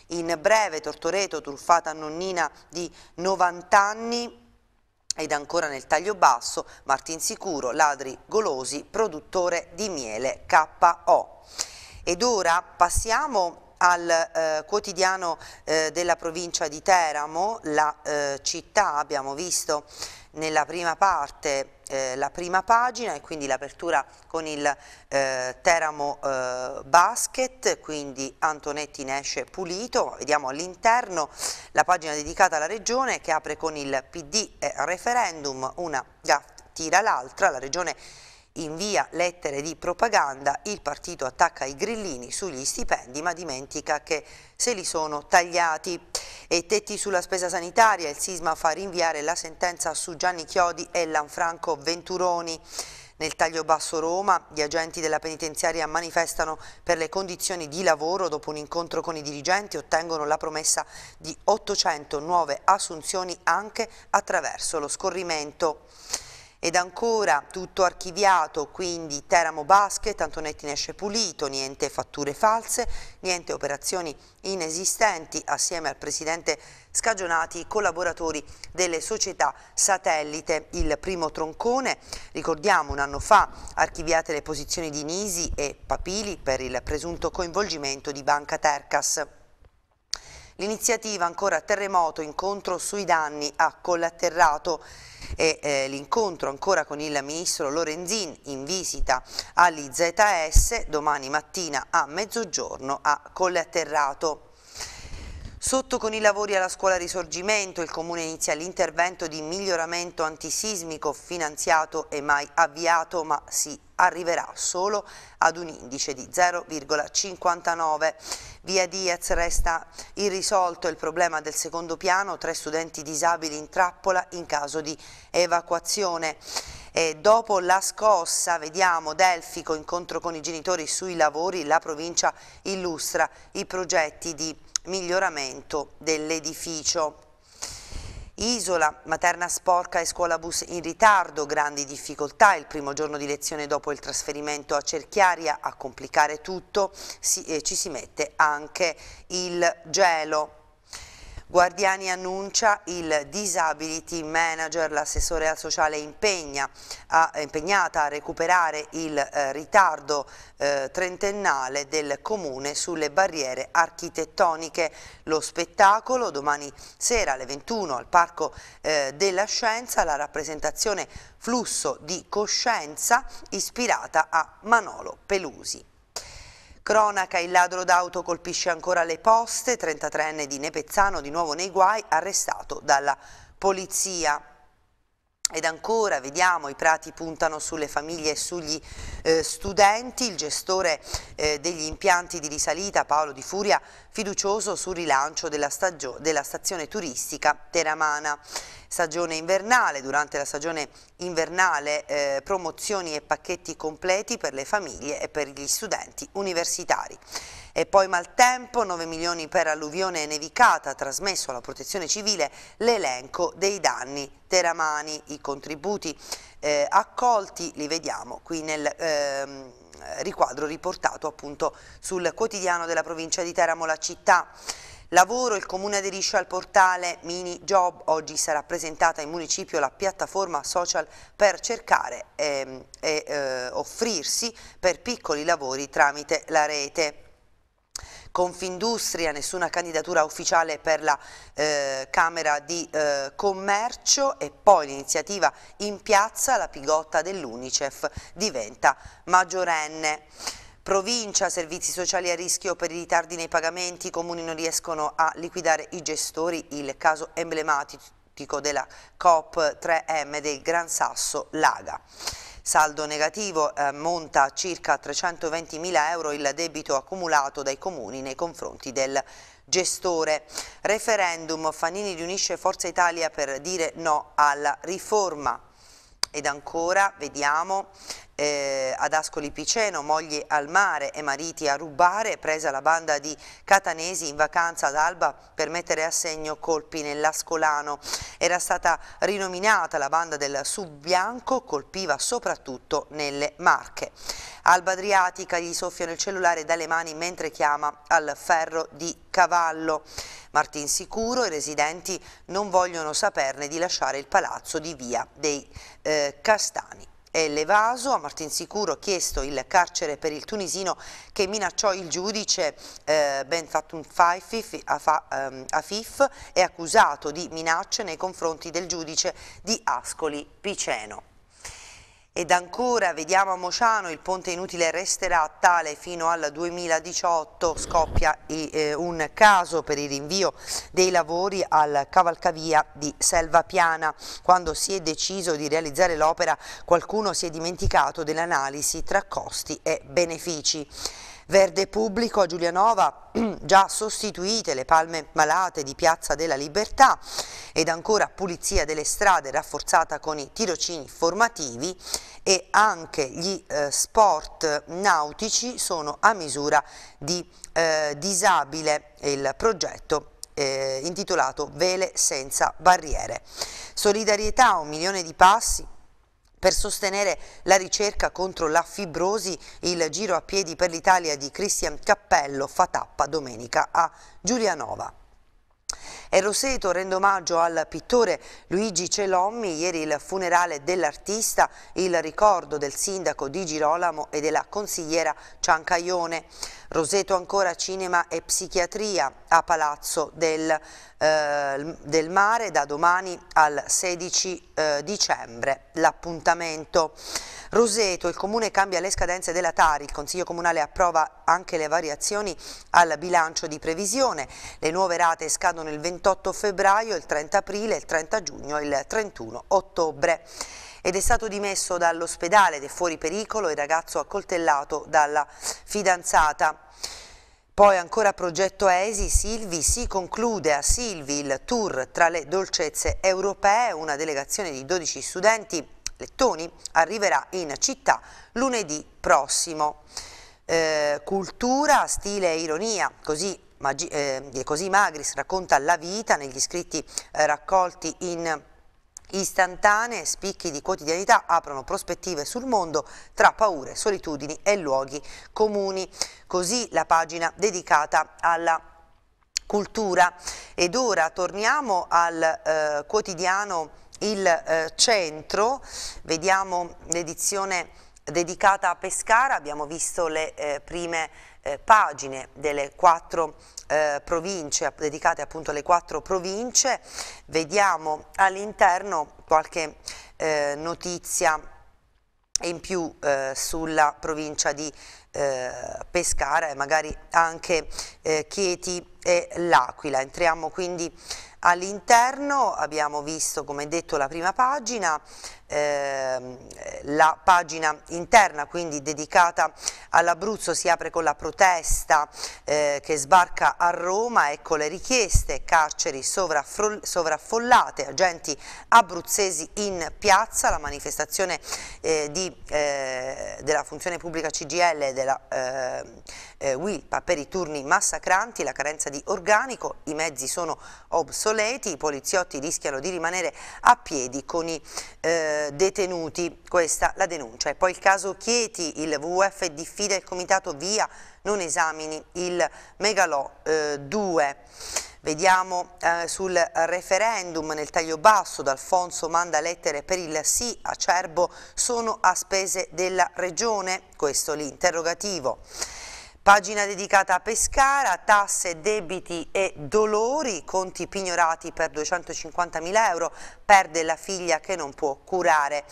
In breve Tortoreto, truffata nonnina di 90 anni ed ancora nel taglio basso, Martin Sicuro, ladri golosi, produttore di miele KO. Ed ora passiamo al eh, quotidiano eh, della provincia di Teramo, la eh, città, abbiamo visto nella prima parte eh, la prima pagina e quindi l'apertura con il eh, Teramo eh, Basket, quindi Antonetti ne esce pulito, vediamo all'interno la pagina dedicata alla regione che apre con il PD referendum, una gaffa tira l'altra, la regione invia lettere di propaganda il partito attacca i grillini sugli stipendi ma dimentica che se li sono tagliati. E tetti sulla spesa sanitaria, il sisma fa rinviare la sentenza su Gianni Chiodi e Lanfranco Venturoni. Nel taglio basso Roma gli agenti della penitenziaria manifestano per le condizioni di lavoro dopo un incontro con i dirigenti ottengono la promessa di 800 nuove assunzioni anche attraverso lo scorrimento. Ed ancora tutto archiviato, quindi Teramo Basket, Antonetti ne esce pulito, niente fatture false, niente operazioni inesistenti, assieme al presidente scagionati i collaboratori delle società satellite. Il primo troncone, ricordiamo un anno fa, archiviate le posizioni di Nisi e Papili per il presunto coinvolgimento di Banca Tercas. L'iniziativa ancora terremoto, incontro sui danni ha collaterrato e eh, l'incontro ancora con il ministro Lorenzin in visita all'IZS domani mattina a mezzogiorno a Colle Atterrato. Sotto con i lavori alla scuola Risorgimento, il Comune inizia l'intervento di miglioramento antisismico finanziato e mai avviato, ma si arriverà solo ad un indice di 0,59. Via Diaz resta irrisolto il problema del secondo piano, tre studenti disabili in trappola in caso di evacuazione. E dopo la scossa, vediamo Delfico, incontro con i genitori sui lavori, la provincia illustra i progetti di miglioramento dell'edificio. Isola, materna sporca e scuola bus in ritardo, grandi difficoltà, il primo giorno di lezione dopo il trasferimento a Cerchiaria, a complicare tutto si, eh, ci si mette anche il gelo. Guardiani annuncia il disability manager, l'assessore al sociale impegna, a, impegnata a recuperare il eh, ritardo eh, trentennale del comune sulle barriere architettoniche. Lo spettacolo domani sera alle 21 al Parco eh, della Scienza, la rappresentazione Flusso di Coscienza ispirata a Manolo Pelusi. Cronaca, il ladro d'auto colpisce ancora le poste, 33enne di Nepezzano di nuovo nei guai, arrestato dalla polizia. Ed ancora, vediamo, i prati puntano sulle famiglie e sugli eh, studenti, il gestore eh, degli impianti di risalita Paolo Di Furia fiducioso sul rilancio della, della stazione turistica teramana stagione invernale. Durante la stagione invernale eh, promozioni e pacchetti completi per le famiglie e per gli studenti universitari. E poi maltempo, 9 milioni per alluvione e nevicata, trasmesso alla protezione civile l'elenco dei danni teramani. I contributi eh, accolti li vediamo qui nel... Ehm, riquadro riportato appunto sul quotidiano della provincia di Teramo la città. Lavoro, il Comune aderisce al portale Mini Job, oggi sarà presentata in municipio la piattaforma social per cercare e, ehm, e eh, offrirsi per piccoli lavori tramite la rete. Confindustria, nessuna candidatura ufficiale per la eh, Camera di eh, Commercio e poi l'iniziativa in piazza, la pigotta dell'Unicef diventa maggiorenne. Provincia, servizi sociali a rischio per i ritardi nei pagamenti, i comuni non riescono a liquidare i gestori, il caso emblematico della COP3M del Gran Sasso Laga. Saldo negativo eh, monta a circa 320 mila euro il debito accumulato dai comuni nei confronti del gestore. Referendum, Fanini riunisce Forza Italia per dire no alla riforma. Ed ancora, vediamo, eh, ad Ascoli Piceno, moglie al mare e mariti a rubare, presa la banda di Catanesi in vacanza ad Alba per mettere a segno colpi nell'Ascolano. Era stata rinominata la banda del Subbianco, colpiva soprattutto nelle Marche. Alba Adriatica gli soffia nel cellulare dalle mani mentre chiama al ferro di cavallo. Martin Sicuro, i residenti non vogliono saperne di lasciare il palazzo di Via dei eh, Castani. Levaso, a Martinsicuro ha chiesto il carcere per il tunisino che minacciò il giudice eh, Ben Fatun Faifi Afif ehm, è accusato di minacce nei confronti del giudice di Ascoli Piceno. Ed ancora, vediamo a Mociano, il ponte inutile resterà tale fino al 2018, scoppia eh, un caso per il rinvio dei lavori al cavalcavia di Selva Piana. Quando si è deciso di realizzare l'opera qualcuno si è dimenticato dell'analisi tra costi e benefici. Verde Pubblico a Giulianova già sostituite le palme malate di Piazza della Libertà ed ancora pulizia delle strade rafforzata con i tirocini formativi e anche gli eh, sport nautici sono a misura di eh, disabile il progetto eh, intitolato Vele senza barriere. Solidarietà, un milione di passi per sostenere la ricerca contro la fibrosi, il giro a piedi per l'Italia di Cristian Cappello fa tappa domenica a Giulianova. E Roseto rende omaggio al pittore Luigi Celommi, ieri il funerale dell'artista, il ricordo del sindaco di Girolamo e della consigliera Ciancaione. Roseto ancora cinema e psichiatria a Palazzo del, eh, del Mare da domani al 16 eh, dicembre. L'appuntamento. Roseto, il Comune cambia le scadenze della Tari, il Consiglio Comunale approva anche le variazioni al bilancio di previsione. Le nuove rate scadono il 28 febbraio, il 30 aprile, il 30 giugno e il 31 ottobre ed è stato dimesso dall'ospedale ed è fuori pericolo il ragazzo accoltellato dalla fidanzata. Poi ancora progetto ESI Silvi, si conclude a Silvi il tour tra le dolcezze europee, una delegazione di 12 studenti Lettoni arriverà in città lunedì prossimo. Eh, cultura, stile e ironia, così, eh, così, Magris racconta la vita negli scritti eh, raccolti in istantanee, spicchi di quotidianità aprono prospettive sul mondo tra paure, solitudini e luoghi comuni. Così la pagina dedicata alla cultura. Ed ora torniamo al eh, quotidiano il eh, centro, vediamo l'edizione dedicata a Pescara, abbiamo visto le eh, prime eh, pagine delle quattro eh, province, dedicate appunto alle quattro province, vediamo all'interno qualche eh, notizia in più eh, sulla provincia di Pescara. Eh, Pescara e magari anche eh, Chieti e l'Aquila. Entriamo quindi all'interno, abbiamo visto come detto la prima pagina, eh, la pagina interna quindi dedicata all'Abruzzo si apre con la protesta eh, che sbarca a Roma, ecco le richieste, carceri sovraffollate, agenti abruzzesi in piazza, la manifestazione eh, di, eh, della funzione pubblica CGL e della eh, eh, WILPA per i turni massacranti, la carenza di organico, i mezzi sono obsoleti, i poliziotti rischiano di rimanere a piedi con i eh, detenuti. Questa la denuncia. E poi il caso Chieti, il WWF diffida il comitato via, non esamini il Megalò eh, 2. Vediamo eh, sul referendum nel taglio basso, D'Alfonso manda lettere per il sì, Acerbo sono a spese della Regione, questo l'interrogativo. Pagina dedicata a Pescara, tasse, debiti e dolori, conti pignorati per 250.000 euro, perde la figlia che non può curare.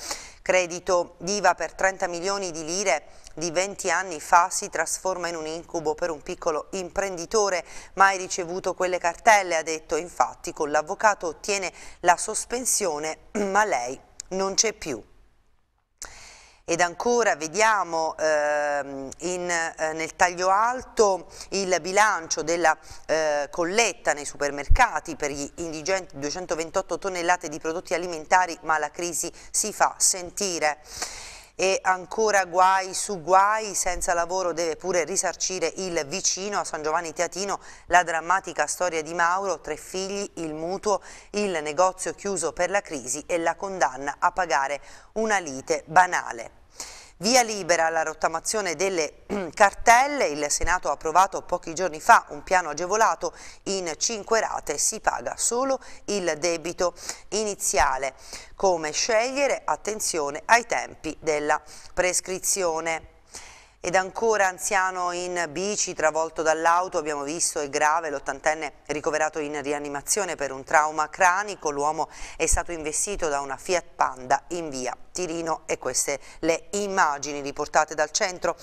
Credito d'IVA per 30 milioni di lire di 20 anni fa si trasforma in un incubo per un piccolo imprenditore, mai ricevuto quelle cartelle, ha detto infatti con l'avvocato ottiene la sospensione ma lei non c'è più. Ed ancora vediamo ehm, in, eh, nel taglio alto il bilancio della eh, colletta nei supermercati per gli indigenti 228 tonnellate di prodotti alimentari ma la crisi si fa sentire e ancora guai su guai, senza lavoro deve pure risarcire il vicino a San Giovanni Teatino, la drammatica storia di Mauro, tre figli, il mutuo, il negozio chiuso per la crisi e la condanna a pagare una lite banale. Via libera la rottamazione delle cartelle, il Senato ha approvato pochi giorni fa un piano agevolato in 5 rate, si paga solo il debito iniziale. Come scegliere? Attenzione ai tempi della prescrizione. Ed ancora anziano in bici, travolto dall'auto, abbiamo visto, è grave, l'ottantenne ricoverato in rianimazione per un trauma cranico, l'uomo è stato investito da una Fiat Panda in via Tirino e queste le immagini riportate dal centro.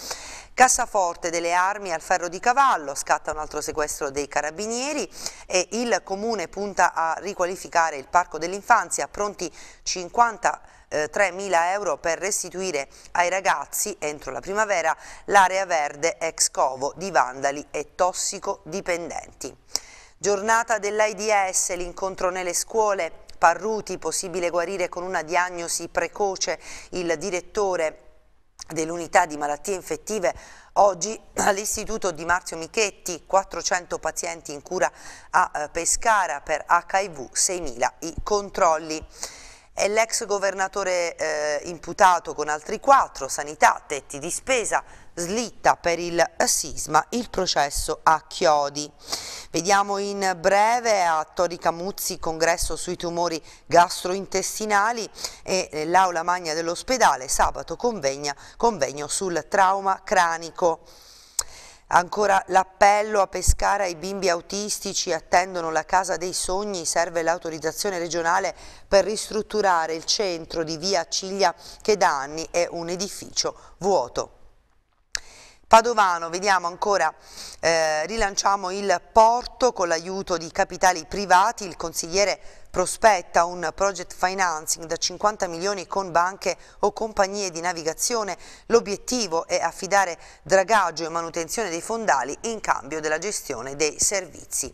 Cassaforte delle armi al ferro di cavallo, scatta un altro sequestro dei carabinieri e il comune punta a riqualificare il parco dell'infanzia, pronti 50 eh, 3.000 euro per restituire ai ragazzi entro la primavera l'area verde ex covo di vandali e tossicodipendenti. Giornata dell'AIDS, l'incontro nelle scuole, Parruti, possibile guarire con una diagnosi precoce, il direttore dell'unità di malattie infettive Oggi all'Istituto di Marzio Michetti 400 pazienti in cura a eh, Pescara per HIV 6.000 i controlli è l'ex governatore eh, imputato con altri quattro, sanità, tetti di spesa, slitta per il sisma il processo a Chiodi. Vediamo in breve a Tori Camuzzi congresso sui tumori gastrointestinali e nell'aula eh, magna dell'ospedale sabato convegno sul trauma cranico. Ancora l'appello a Pescara ai bimbi autistici attendono la Casa dei Sogni, serve l'autorizzazione regionale per ristrutturare il centro di via Ciglia che da anni è un edificio vuoto. Padovano, vediamo ancora, eh, rilanciamo il porto con l'aiuto di capitali privati, il consigliere prospetta un project financing da 50 milioni con banche o compagnie di navigazione. L'obiettivo è affidare dragaggio e manutenzione dei fondali in cambio della gestione dei servizi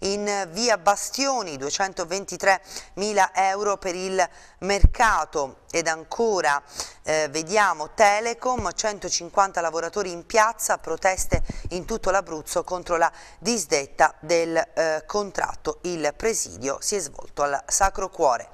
in via Bastioni 223 mila euro per il mercato ed ancora eh, vediamo Telecom, 150 lavoratori in piazza, proteste in tutto l'Abruzzo contro la disdetta del eh, contratto. Il presidio si è svolto al Sacro Cuore.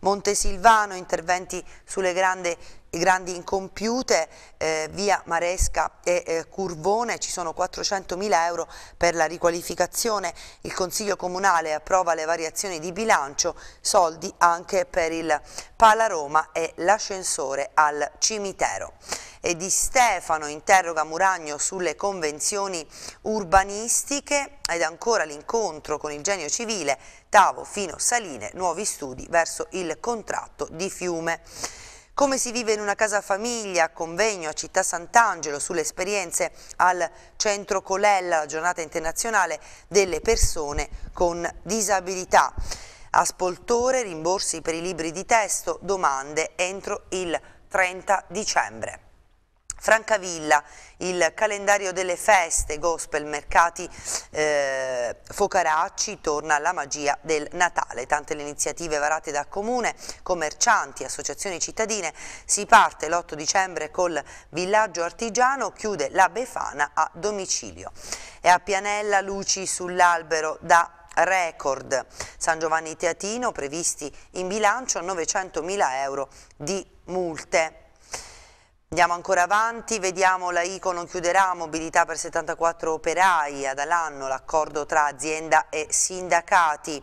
Montesilvano, interventi sulle grandi grandi incompiute, eh, via Maresca e eh, Curvone, ci sono 400.000 euro per la riqualificazione, il Consiglio Comunale approva le variazioni di bilancio, soldi anche per il Palaroma e l'ascensore al cimitero e di Stefano interroga Muragno sulle convenzioni urbanistiche ed ancora l'incontro con il genio civile, Tavo fino Saline, nuovi studi verso il contratto di fiume come si vive in una casa famiglia, convegno a Città Sant'Angelo sulle esperienze al Centro Colella, la giornata internazionale delle persone con disabilità. Aspoltore, rimborsi per i libri di testo, domande entro il 30 dicembre. Francavilla, il calendario delle feste, gospel, mercati, eh, focaracci, torna alla magia del Natale. Tante le iniziative varate da comune, commercianti, associazioni cittadine. Si parte l'8 dicembre col villaggio artigiano, chiude la Befana a domicilio. E a Pianella luci sull'albero da record. San Giovanni Teatino previsti in bilancio 900.000 euro di multe. Andiamo ancora avanti, vediamo la ICO non chiuderà mobilità per 74 operai ad Alanno, l'accordo tra azienda e sindacati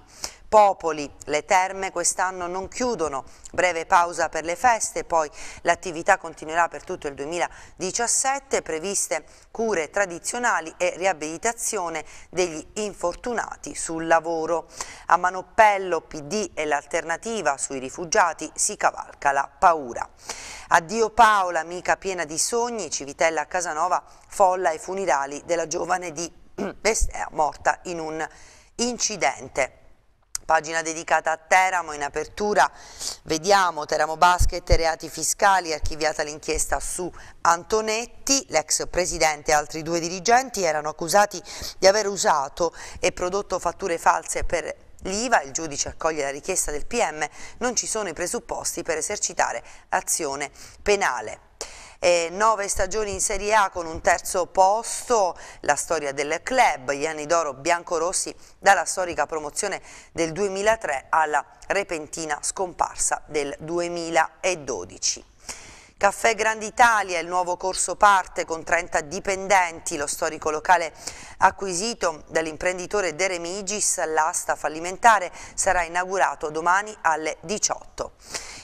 popoli. Le terme quest'anno non chiudono, breve pausa per le feste, poi l'attività continuerà per tutto il 2017, previste cure tradizionali e riabilitazione degli infortunati sul lavoro. A Manopello PD e l'alternativa sui rifugiati si cavalca la paura. Addio Paola, amica piena di sogni, Civitella a Casanova, folla ai funerali della giovane di Bestea morta in un incidente. Pagina dedicata a Teramo, in apertura vediamo Teramo Basket e reati fiscali, archiviata l'inchiesta su Antonetti, l'ex presidente e altri due dirigenti erano accusati di aver usato e prodotto fatture false per l'IVA, il giudice accoglie la richiesta del PM, non ci sono i presupposti per esercitare azione penale eh, nove stagioni in Serie A con un terzo posto, la storia del club, gli anni d'oro biancorossi dalla storica promozione del 2003 alla repentina scomparsa del 2012. Caffè Grande Italia, il nuovo corso parte con 30 dipendenti, lo storico locale acquisito dall'imprenditore De Remigis, l'asta fallimentare sarà inaugurato domani alle 18.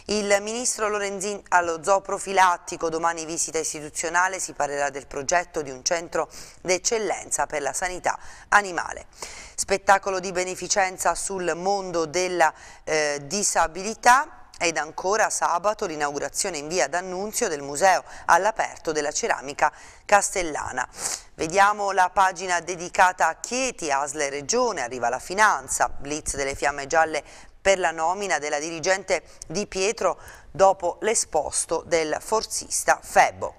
Il ministro Lorenzin allo zoo profilattico domani visita istituzionale si parlerà del progetto di un centro d'eccellenza per la sanità animale. Spettacolo di beneficenza sul mondo della eh, disabilità ed ancora sabato l'inaugurazione in via D'Annunzio del museo all'aperto della ceramica castellana. Vediamo la pagina dedicata a Chieti, ASLE Regione, arriva la finanza, blitz delle fiamme gialle per la nomina della dirigente Di Pietro dopo l'esposto del forzista Febbo.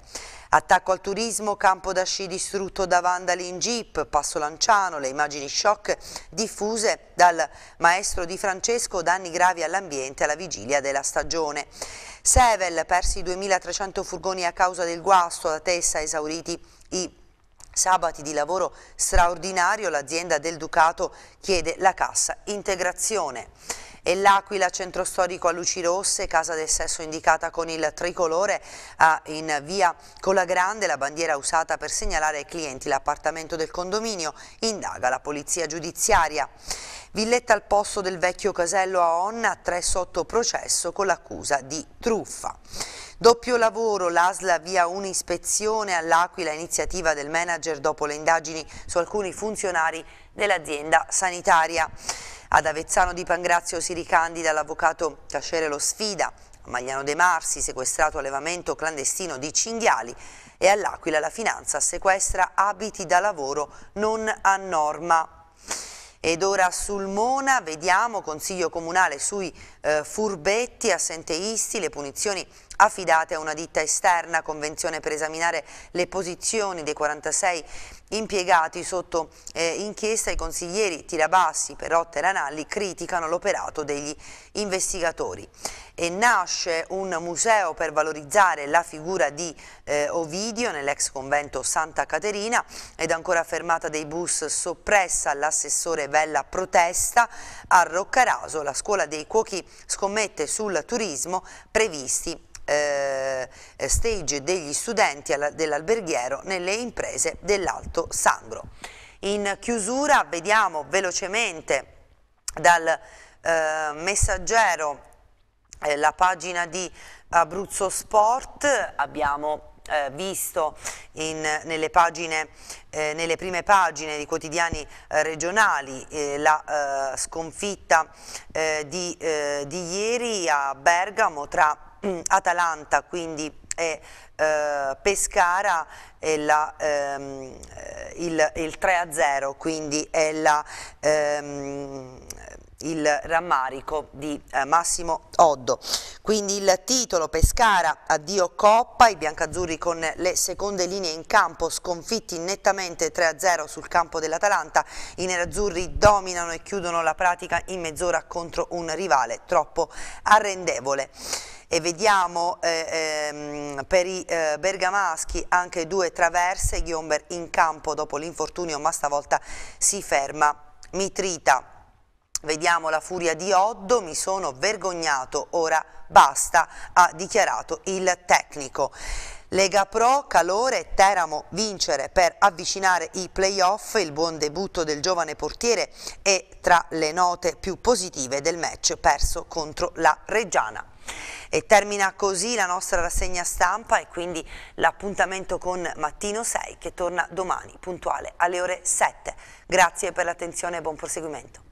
Attacco al turismo, campo da sci distrutto da vandali in jeep, Passo Lanciano, le immagini shock diffuse dal maestro Di Francesco, danni gravi all'ambiente alla vigilia della stagione. Sevel, persi 2.300 furgoni a causa del guasto, la Tessa esauriti i Sabati di lavoro straordinario, l'azienda del Ducato chiede la cassa integrazione e l'Aquila centro storico a luci rosse, casa del sesso indicata con il tricolore in via Colagrande, la bandiera usata per segnalare ai clienti l'appartamento del condominio, indaga la polizia giudiziaria. Villetta al posto del vecchio casello a Onna, tre sotto processo con l'accusa di truffa. Doppio lavoro, l'ASLA via un'ispezione all'Aquila, iniziativa del manager dopo le indagini su alcuni funzionari dell'azienda sanitaria. Ad Avezzano di Pangrazio si ricandida l'avvocato Cascere Lo Sfida, a Magliano De Marsi sequestrato allevamento clandestino di cinghiali e all'Aquila la finanza sequestra abiti da lavoro non a norma. Ed ora Sulmona vediamo Consiglio Comunale sui eh, furbetti assenteisti, le punizioni affidate a una ditta esterna, convenzione per esaminare le posizioni dei 46 impiegati sotto eh, inchiesta. I consiglieri Tirabassi, Perotta e Ranalli criticano l'operato degli investigatori e nasce un museo per valorizzare la figura di eh, Ovidio nell'ex convento Santa Caterina ed ancora fermata dei bus soppressa l'assessore Vella protesta a Roccaraso la scuola dei cuochi scommette sul turismo previsti eh, stage degli studenti dell'alberghiero nelle imprese dell'Alto Sangro. In chiusura vediamo velocemente dal eh, messaggero eh, la pagina di Abruzzo Sport, abbiamo eh, visto in, nelle, pagine, eh, nelle, prime pagine di quotidiani eh, regionali eh, la eh, sconfitta eh, di, di, ieri a Bergamo tra mm, Atalanta quindi e Pescara e la, ehm, il, il 3-0 quindi è la ehm, il rammarico di eh, Massimo Oddo. Quindi il titolo Pescara, addio Coppa, i biancazzurri con le seconde linee in campo, sconfitti nettamente 3-0 sul campo dell'Atalanta, i nerazzurri dominano e chiudono la pratica in mezz'ora contro un rivale troppo arrendevole e vediamo eh, ehm, per i eh, bergamaschi anche due traverse, Ghiomber in campo dopo l'infortunio ma stavolta si ferma Mitrita Vediamo la furia di Oddo, mi sono vergognato, ora basta, ha dichiarato il tecnico. Lega Pro, Calore, Teramo vincere per avvicinare i playoff, il buon debutto del giovane portiere è tra le note più positive del match perso contro la Reggiana. E termina così la nostra rassegna stampa e quindi l'appuntamento con Mattino 6 che torna domani puntuale alle ore 7. Grazie per l'attenzione e buon proseguimento.